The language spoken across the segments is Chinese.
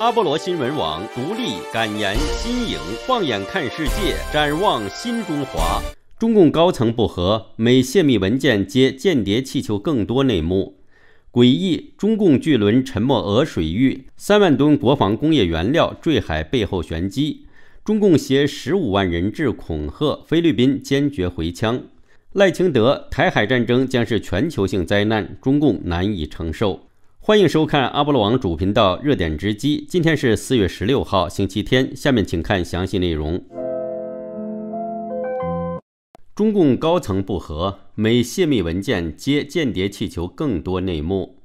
阿波罗新闻网独立、敢言、新颖，放眼看世界，展望新中华。中共高层不和，美泄密文件揭间谍气球更多内幕，诡异。中共巨轮沉没俄水域，三万吨国防工业原料坠海背后玄机。中共携十五万人质恐吓菲律宾，坚决回呛。赖清德：台海战争将是全球性灾难，中共难以承受。欢迎收看阿波罗网主频道热点直击。今天是四月十六号，星期天。下面请看详细内容。中共高层不和，美泄密文件揭间谍气球更多内幕。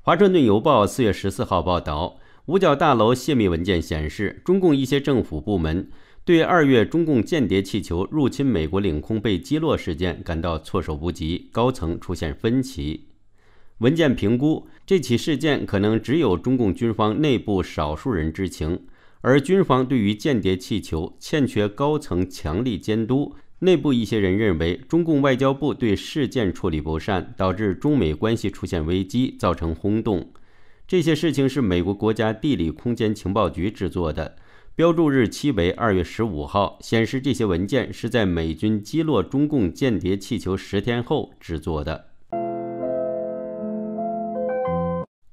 华盛顿邮报四月十四号报道，五角大楼泄密文件显示，中共一些政府部门对二月中共间谍气球入侵美国领空被击落事件感到措手不及，高层出现分歧。文件评估，这起事件可能只有中共军方内部少数人知情，而军方对于间谍气球欠缺高层强力监督。内部一些人认为，中共外交部对事件处理不善，导致中美关系出现危机，造成轰动。这些事情是美国国家地理空间情报局制作的，标注日期为二月十五号，显示这些文件是在美军击落中共间谍气球十天后制作的。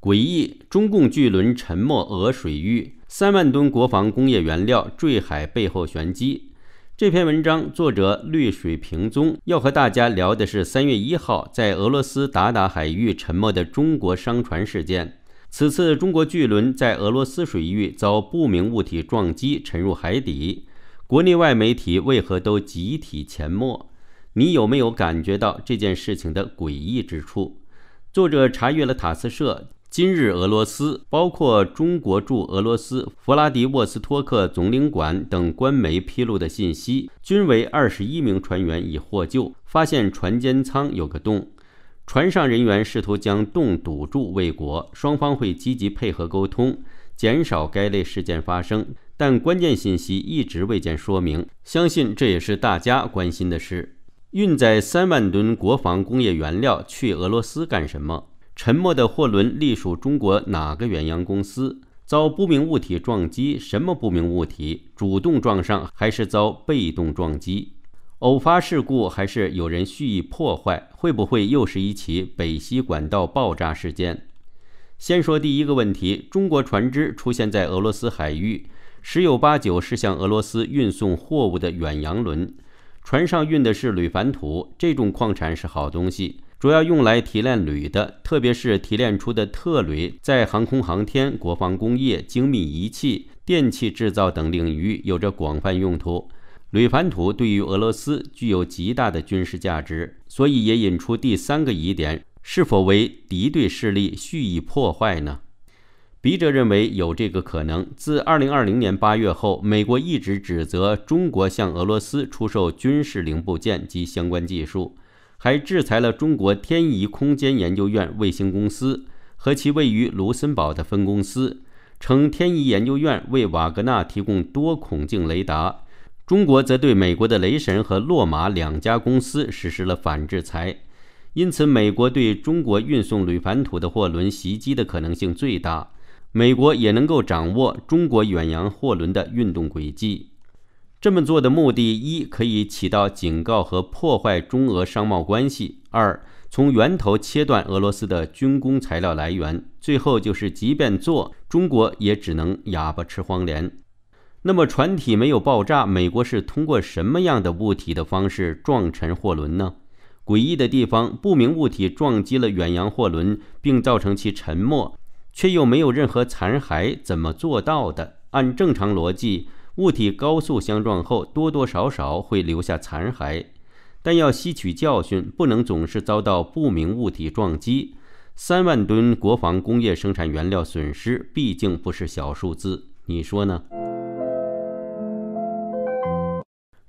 诡异！中共巨轮沉没俄水域，三万吨国防工业原料坠海背后玄机。这篇文章作者绿水平宗要和大家聊的是三月一号在俄罗斯达达海域沉没的中国商船事件。此次中国巨轮在俄罗斯水域遭不明物体撞击沉入海底，国内外媒体为何都集体沉默？你有没有感觉到这件事情的诡异之处？作者查阅了塔斯社。今日，俄罗斯包括中国驻俄罗斯弗拉迪沃斯托克总领馆等官媒披露的信息均为：二十一名船员已获救，发现船间舱有个洞，船上人员试图将洞堵住未果，双方会积极配合沟通，减少该类事件发生。但关键信息一直未见说明，相信这也是大家关心的事。运载三万吨国防工业原料去俄罗斯干什么？沉没的货轮隶属中国哪个远洋公司？遭不明物体撞击，什么不明物体？主动撞上还是遭被动撞击？偶发事故还是有人蓄意破坏？会不会又是一起北溪管道爆炸事件？先说第一个问题：中国船只出现在俄罗斯海域，十有八九是向俄罗斯运送货物的远洋轮，船上运的是铝矾土，这种矿产是好东西。主要用来提炼铝的，特别是提炼出的特铝，在航空航天、国防工业、精密仪器、电器制造等领域有着广泛用途。铝矾土对于俄罗斯具有极大的军事价值，所以也引出第三个疑点：是否为敌对势力蓄意破坏呢？笔者认为有这个可能。自2020年8月后，美国一直指责中国向俄罗斯出售军事零部件及相关技术。还制裁了中国天仪空间研究院卫星公司和其位于卢森堡的分公司，称天仪研究院为瓦格纳提供多孔径雷达。中国则对美国的雷神和洛马两家公司实施了反制裁。因此，美国对中国运送铝矾土的货轮袭击的可能性最大。美国也能够掌握中国远洋货轮的运动轨迹。这么做的目的，一可以起到警告和破坏中俄商贸关系；二从源头切断俄罗斯的军工材料来源。最后就是，即便做，中国也只能哑巴吃黄连。那么，船体没有爆炸，美国是通过什么样的物体的方式撞沉货轮呢？诡异的地方，不明物体撞击了远洋货轮，并造成其沉没，却又没有任何残骸，怎么做到的？按正常逻辑。物体高速相撞后，多多少少会留下残骸，但要吸取教训，不能总是遭到不明物体撞击。三万吨国防工业生产原料损失，毕竟不是小数字，你说呢？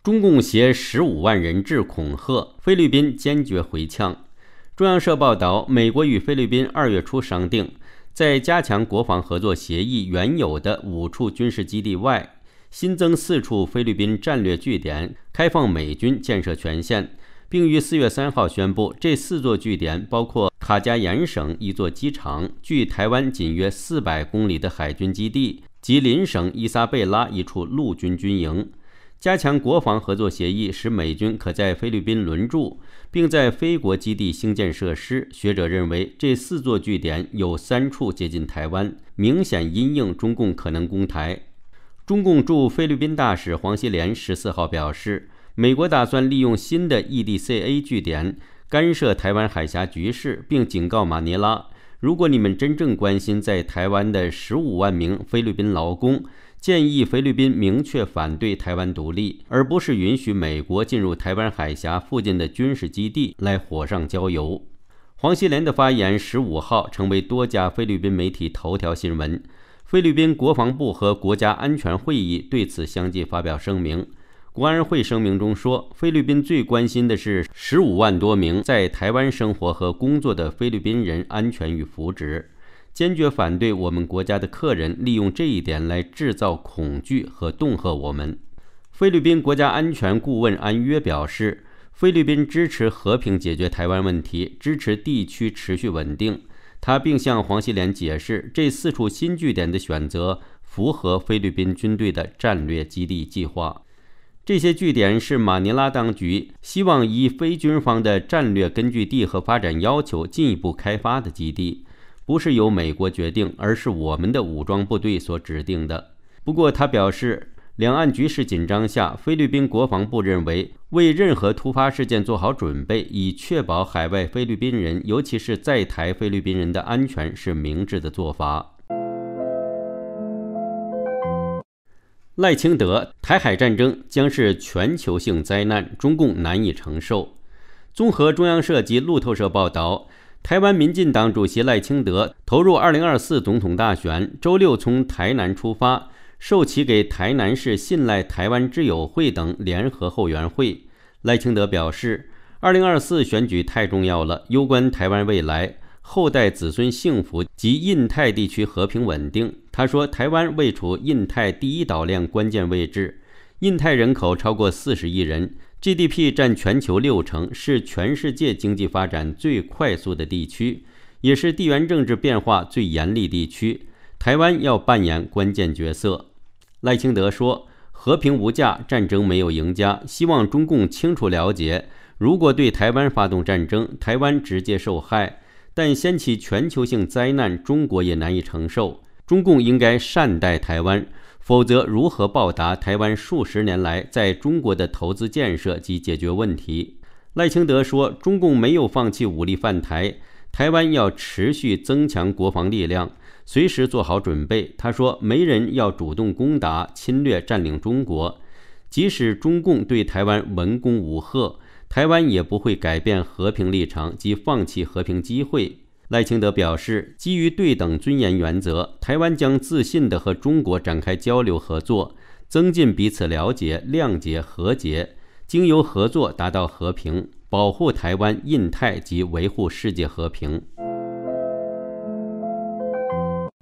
中共携十五万人质恐吓菲律宾，坚决回呛。中央社报道，美国与菲律宾二月初商定，在加强国防合作协议原有的五处军事基地外。新增四处菲律宾战略据点，开放美军建设权限，并于四月三号宣布，这四座据点包括卡加延省一座机场、距台湾仅约四百公里的海军基地及邻省伊莎贝拉一处陆军军营。加强国防合作协议，使美军可在菲律宾轮驻，并在菲国基地兴建设施。学者认为，这四座据点有三处接近台湾，明显因应中共可能攻台。中共驻菲律宾大使黄锡连十四号表示，美国打算利用新的 EDCA 据点干涉台湾海峡局势，并警告马尼拉：“如果你们真正关心在台湾的十五万名菲律宾劳工，建议菲律宾明确反对台湾独立，而不是允许美国进入台湾海峡附近的军事基地来火上浇油。”黄锡连的发言十五号成为多家菲律宾媒体头条新闻。菲律宾国防部和国家安全会议对此相继发表声明。国安会声明中说，菲律宾最关心的是十五万多名在台湾生活和工作的菲律宾人安全与福祉，坚决反对我们国家的客人利用这一点来制造恐惧和恫吓我们。菲律宾国家安全顾问安约表示，菲律宾支持和平解决台湾问题，支持地区持续稳定。他并向黄希连解释，这四处新据点的选择符合菲律宾军队的战略基地计划。这些据点是马尼拉当局希望以非军方的战略根据地和发展要求进一步开发的基地，不是由美国决定，而是我们的武装部队所指定的。不过，他表示。两岸局势紧张下，菲律宾国防部认为，为任何突发事件做好准备，以确保海外菲律宾人，尤其是在台菲律宾人的安全，是明智的做法。赖清德：台海战争将是全球性灾难，中共难以承受。综合中央社及路透社报道，台湾民进党主席赖清德投入2024总统大选，周六从台南出发。受其给台南市信赖台湾知友会等联合后援会，赖清德表示，二零二四选举太重要了，攸关台湾未来后代子孙幸福及印太地区和平稳定。他说，台湾位处印太第一岛链关键位置，印太人口超过四十亿人，GDP 占全球六成，是全世界经济发展最快速的地区，也是地缘政治变化最严厉地区。台湾要扮演关键角色，赖清德说：“和平无价，战争没有赢家。希望中共清楚了解，如果对台湾发动战争，台湾直接受害；但掀起全球性灾难，中国也难以承受。中共应该善待台湾，否则如何报答台湾数十年来在中国的投资建设及解决问题？”赖清德说：“中共没有放弃武力犯台。”台湾要持续增强国防力量，随时做好准备。他说：“没人要主动攻打、侵略、占领中国，即使中共对台湾文攻武赫，台湾也不会改变和平立场及放弃和平机会。”赖清德表示，基于对等尊严原则，台湾将自信地和中国展开交流合作，增进彼此了解、谅解、和解，经由合作达到和平。保护台湾、印太及维护世界和平。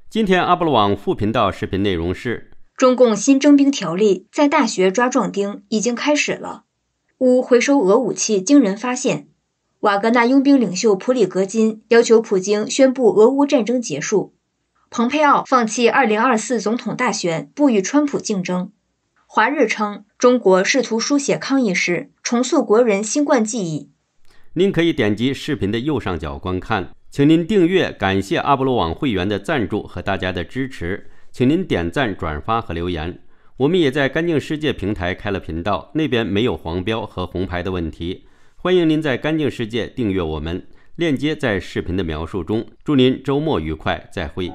今天阿波罗网副频道视频内容是：中共新征兵条例在大学抓壮丁已经开始了。乌回收俄武器惊人发现，瓦格纳佣兵领袖普里格金要求普京宣布俄乌战争结束。蓬佩奥放弃2024总统大选，不与川普竞争。华日称，中国试图书写抗疫史，重塑国人新冠记忆。您可以点击视频的右上角观看。请您订阅，感谢阿波罗网会员的赞助和大家的支持。请您点赞、转发和留言。我们也在干净世界平台开了频道，那边没有黄标和红牌的问题。欢迎您在干净世界订阅我们，链接在视频的描述中。祝您周末愉快，再会。